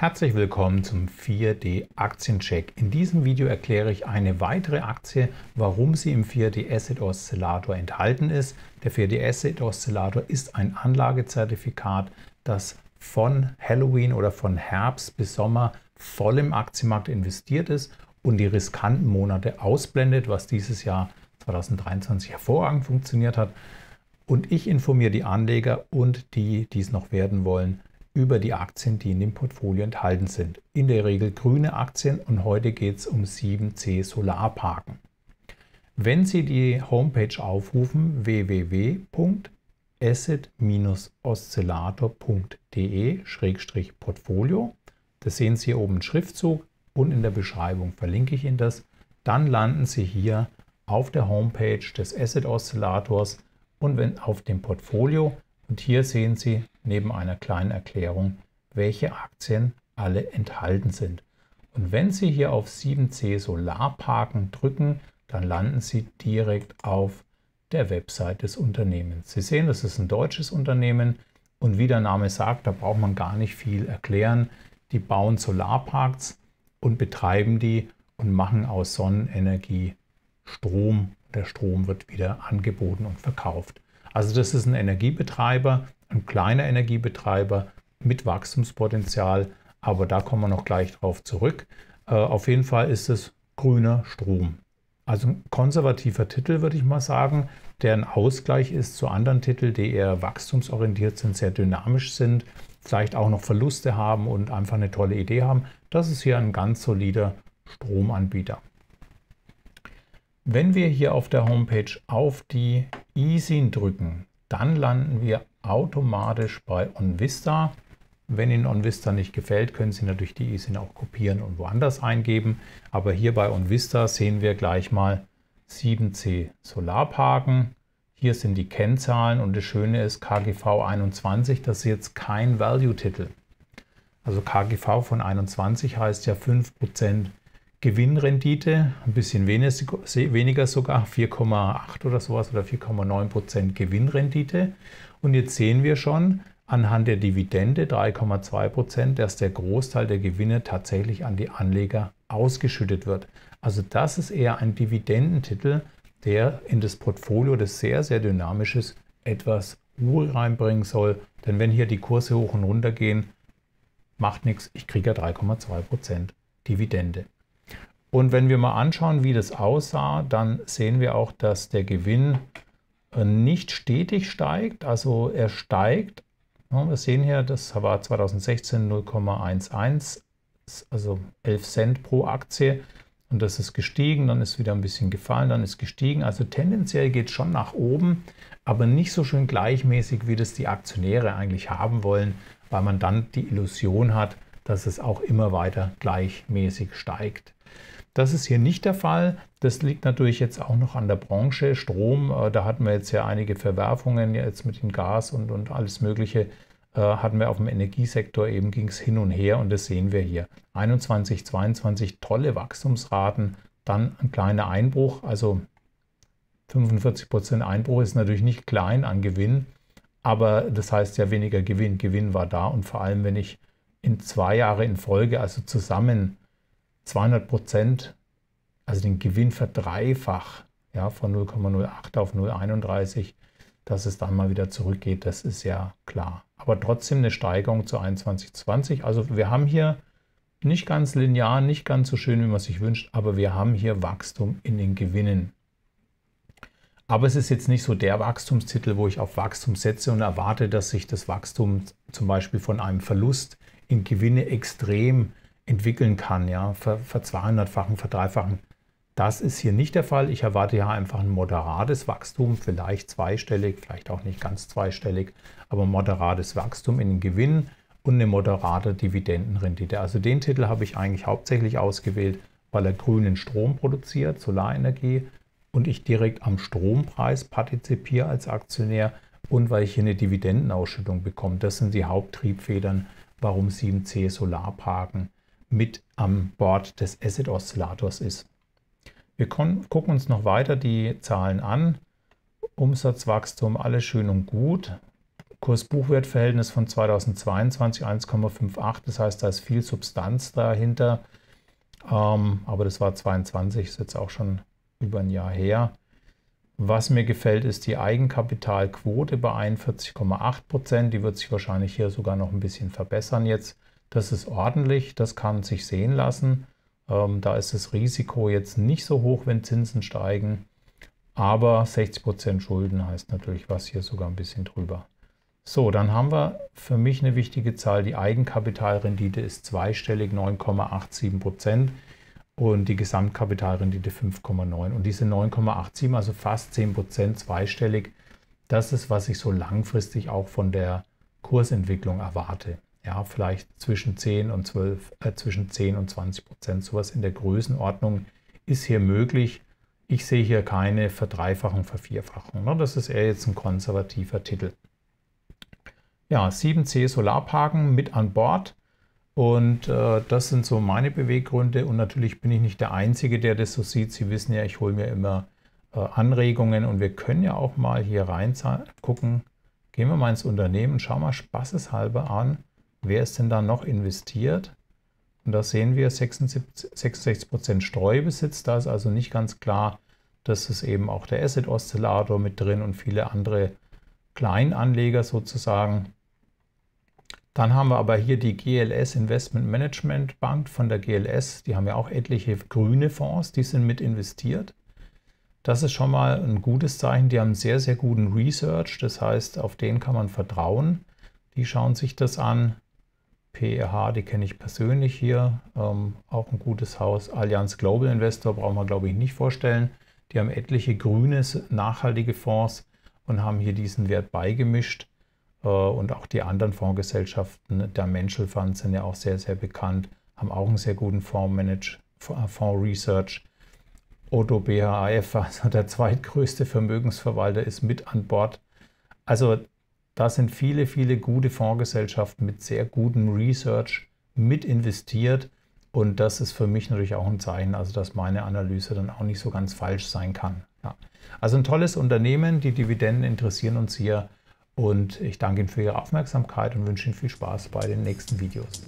Herzlich willkommen zum 4D Aktiencheck. In diesem Video erkläre ich eine weitere Aktie, warum sie im 4D Asset Oszillator enthalten ist. Der 4D Asset Oszillator ist ein Anlagezertifikat, das von Halloween oder von Herbst bis Sommer voll im Aktienmarkt investiert ist und die riskanten Monate ausblendet, was dieses Jahr 2023 hervorragend funktioniert hat. Und ich informiere die Anleger und die, die es noch werden wollen, über die Aktien, die in dem Portfolio enthalten sind. In der Regel grüne Aktien und heute geht es um 7C Solarparken. Wenn Sie die Homepage aufrufen www.asset-oszillator.de-portfolio, das sehen Sie hier oben im Schriftzug und in der Beschreibung verlinke ich Ihnen das, dann landen Sie hier auf der Homepage des Asset Oszillators und wenn auf dem Portfolio und hier sehen Sie neben einer kleinen Erklärung, welche Aktien alle enthalten sind. Und wenn Sie hier auf 7C Solarparken drücken, dann landen Sie direkt auf der Website des Unternehmens. Sie sehen, das ist ein deutsches Unternehmen und wie der Name sagt, da braucht man gar nicht viel erklären. Die bauen Solarparks und betreiben die und machen aus Sonnenenergie Strom. Der Strom wird wieder angeboten und verkauft. Also das ist ein Energiebetreiber, ein kleiner Energiebetreiber mit Wachstumspotenzial, aber da kommen wir noch gleich drauf zurück. Äh, auf jeden Fall ist es grüner Strom. Also ein konservativer Titel, würde ich mal sagen, der ein Ausgleich ist zu anderen Titeln, die eher wachstumsorientiert sind, sehr dynamisch sind, vielleicht auch noch Verluste haben und einfach eine tolle Idee haben. Das ist hier ein ganz solider Stromanbieter. Wenn wir hier auf der Homepage auf die ISIN drücken, dann landen wir automatisch bei OnVista. Wenn Ihnen OnVista nicht gefällt, können Sie natürlich die ISIN auch kopieren und woanders eingeben. Aber hier bei OnVista sehen wir gleich mal 7C Solarparken. Hier sind die Kennzahlen und das Schöne ist KGV 21, das ist jetzt kein Value-Titel. Also KGV von 21 heißt ja 5% Gewinnrendite, ein bisschen weniger sogar, 4,8 oder sowas oder 4,9 Prozent Gewinnrendite. Und jetzt sehen wir schon anhand der Dividende 3,2 Prozent, dass der Großteil der Gewinne tatsächlich an die Anleger ausgeschüttet wird. Also das ist eher ein Dividendentitel, der in das Portfolio das sehr, sehr dynamisch ist, etwas Ruhe reinbringen soll. Denn wenn hier die Kurse hoch und runter gehen, macht nichts, ich kriege ja 3,2 Prozent Dividende. Und wenn wir mal anschauen, wie das aussah, dann sehen wir auch, dass der Gewinn äh, nicht stetig steigt. Also er steigt. Wir sehen hier, das war 2016 0,11, also 11 Cent pro Aktie. Und das ist gestiegen, dann ist wieder ein bisschen gefallen, dann ist gestiegen. Also tendenziell geht es schon nach oben, aber nicht so schön gleichmäßig, wie das die Aktionäre eigentlich haben wollen, weil man dann die Illusion hat, dass es auch immer weiter gleichmäßig steigt. Das ist hier nicht der Fall. Das liegt natürlich jetzt auch noch an der Branche. Strom, äh, da hatten wir jetzt ja einige Verwerfungen, jetzt mit dem Gas und, und alles Mögliche äh, hatten wir auf dem Energiesektor eben, ging es hin und her und das sehen wir hier. 21, 22 tolle Wachstumsraten, dann ein kleiner Einbruch, also 45% Prozent Einbruch ist natürlich nicht klein an Gewinn, aber das heißt ja weniger Gewinn. Gewinn war da und vor allem, wenn ich in zwei Jahre in Folge, also zusammen 200 Prozent, also den Gewinn verdreifacht, ja, von 0,08 auf 0,31, dass es dann mal wieder zurückgeht, das ist ja klar. Aber trotzdem eine Steigerung zu 21,20. Also wir haben hier nicht ganz linear, nicht ganz so schön, wie man sich wünscht, aber wir haben hier Wachstum in den Gewinnen. Aber es ist jetzt nicht so der Wachstumstitel, wo ich auf Wachstum setze und erwarte, dass sich das Wachstum zum Beispiel von einem Verlust in Gewinne extrem entwickeln kann, ja, ver, ver fachen verdreifachen. Das ist hier nicht der Fall. Ich erwarte ja einfach ein moderates Wachstum, vielleicht zweistellig, vielleicht auch nicht ganz zweistellig, aber moderates Wachstum in den Gewinn und eine moderate Dividendenrendite. Also den Titel habe ich eigentlich hauptsächlich ausgewählt, weil er grünen Strom produziert, Solarenergie, und ich direkt am Strompreis partizipiere als Aktionär und weil ich hier eine Dividendenausschüttung bekomme. Das sind die Haupttriebfedern, warum 7C Solarparken mit am Bord des asset oszillators ist. Wir gucken uns noch weiter die Zahlen an. Umsatzwachstum, alles schön und gut. Kurs-Buchwert-Verhältnis von 2022 1,58, das heißt, da ist viel Substanz dahinter. Ähm, aber das war 22, ist jetzt auch schon über ein Jahr her. Was mir gefällt, ist die Eigenkapitalquote bei 41,8 Prozent. Die wird sich wahrscheinlich hier sogar noch ein bisschen verbessern jetzt. Das ist ordentlich, das kann sich sehen lassen. Ähm, da ist das Risiko jetzt nicht so hoch, wenn Zinsen steigen. Aber 60% Prozent Schulden heißt natürlich was hier sogar ein bisschen drüber. So, dann haben wir für mich eine wichtige Zahl. Die Eigenkapitalrendite ist zweistellig 9,87 Prozent und die Gesamtkapitalrendite 5,9. Und diese 9,87, also fast 10 Prozent zweistellig, das ist, was ich so langfristig auch von der Kursentwicklung erwarte ja, vielleicht zwischen 10 und 12, äh, zwischen 10 und 20 Prozent. Sowas in der Größenordnung ist hier möglich. Ich sehe hier keine Verdreifachung, Vervierfachung. Ne? Das ist eher jetzt ein konservativer Titel. Ja, 7C Solarparken mit an Bord. Und äh, das sind so meine Beweggründe. Und natürlich bin ich nicht der Einzige, der das so sieht. Sie wissen ja, ich hole mir immer äh, Anregungen und wir können ja auch mal hier rein gucken. Gehen wir mal ins Unternehmen, und schauen mal spaßeshalber an, Wer ist denn da noch investiert? Und da sehen wir 76%, 66% Streubesitz. Da ist also nicht ganz klar, dass es eben auch der Asset Oszillator mit drin und viele andere Kleinanleger sozusagen. Dann haben wir aber hier die GLS Investment Management Bank von der GLS. Die haben ja auch etliche grüne Fonds, die sind mit investiert. Das ist schon mal ein gutes Zeichen. Die haben sehr, sehr guten Research. Das heißt, auf den kann man vertrauen. Die schauen sich das an. PEH, die kenne ich persönlich hier, ähm, auch ein gutes Haus. Allianz Global Investor brauchen wir, glaube ich, nicht vorstellen. Die haben etliche grüne, nachhaltige Fonds und haben hier diesen Wert beigemischt. Äh, und auch die anderen Fondsgesellschaften, der Menschel Fund sind ja auch sehr, sehr bekannt, haben auch einen sehr guten Fondsmanage, Fonds Research. Otto BHAF, also der zweitgrößte Vermögensverwalter, ist mit an Bord. Also da sind viele, viele gute Fondsgesellschaften mit sehr gutem Research mit investiert. Und das ist für mich natürlich auch ein Zeichen, also dass meine Analyse dann auch nicht so ganz falsch sein kann. Ja. Also ein tolles Unternehmen, die Dividenden interessieren uns hier. Und ich danke Ihnen für Ihre Aufmerksamkeit und wünsche Ihnen viel Spaß bei den nächsten Videos.